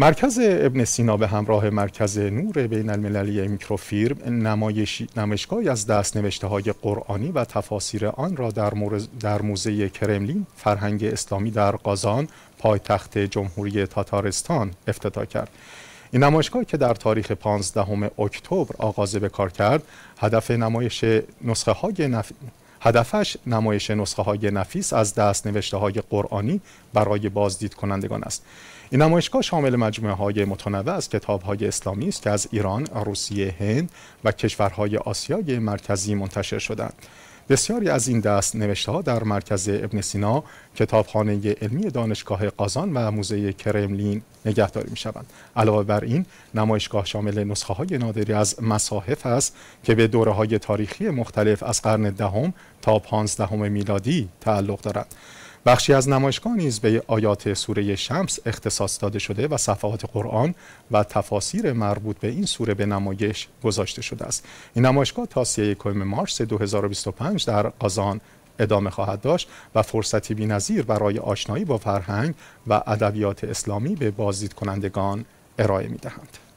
مرکز ابن سینا به همراه مرکز نور بین المللی میکروفیلم نمایشگاهی از دست نوشته های قرآنی و تفاسیر آن را در, موزه کرملین فرهنگ اسلامی در قازان پایتخت جمهوری تاتارستان افتتاح کرد این نمایشگاه که در تاریخ 15 اکتبر آغاز به کار کرد هدف نمایش نسخه های هدفش نمایش نسخه های نفیس از دست نوشته های قرآنی برای بازدید کنندگان است این نمایشگاه شامل مجموعه های متنوع از کتاب های اسلامی است که از ایران، روسیه، هند و کشورهای آسیای مرکزی منتشر شدند. بسیاری از این دست نوشته ها در مرکز ابن سینا کتابخانه علمی دانشگاه قازان و موزه کرملین نگهداری می شوند علاوه بر این نمایشگاه شامل نسخه های نادری از مصاحف است که به دوره های تاریخی مختلف از قرن دهم تا پانزدهم میلادی تعلق دارند بخشی از نمایشگاه نیز به آیات سوره شمس اختصاص داده شده و صفحات قرآن و تفاسیر مربوط به این سوره به نمایش گذاشته شده است این نمایشگاه تا 31 مارس 2025 در قازان ادامه خواهد داشت و فرصتی بینظیر برای آشنایی با فرهنگ و ادبیات اسلامی به بازدید کنندگان ارائه میدهند.